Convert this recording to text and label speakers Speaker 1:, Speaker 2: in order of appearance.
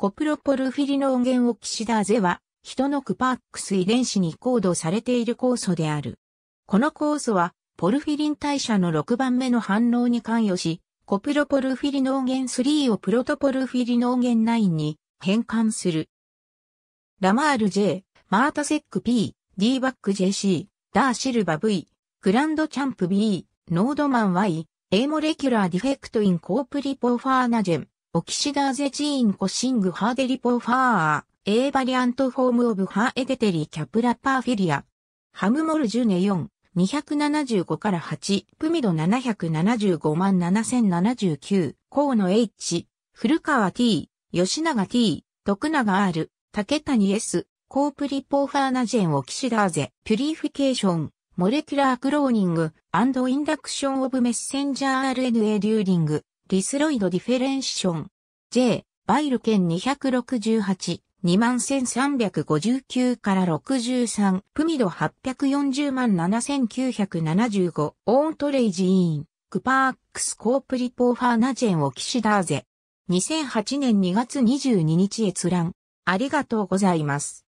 Speaker 1: コプロポルフィリの音源オキシダーゼは、人のクパックス遺伝子にコ
Speaker 2: ードされている酵素である。この酵素は、ポルフィリン代謝の6番目の反応に関与し、コプロポルフィリノーゲン3をプロトポルフィリノーゲン9に変換する。ラマール J、マータセック P、D バック JC、ダーシルバ V、グランドチャンプ B、ノードマン Y、A モレキュラーディフェクトインコープリポファーナジェン、オキシダーゼジーンコシングハーデリポファー、A バリアントフォームオブハーエデテリーキャプラパーフィリア。ハムモルジュネ4、275から8、プミド775万7079、ーノ H、古川 T、吉永 T、徳永 R、竹谷 S、コープリポファーナジェンオキシダーゼ、ピュリフィケーション、モレキュラークローニング、アンドインダクションオブメッセンジャー RNA デューリング、リスロイドディフェレンション。J、バイル県268、21359から63、プミド840万7975、オーントレイジーン、クパークスコープリポーファーナジェンオキシダーゼ。2008年2月
Speaker 1: 22日閲覧。ありがとうございます。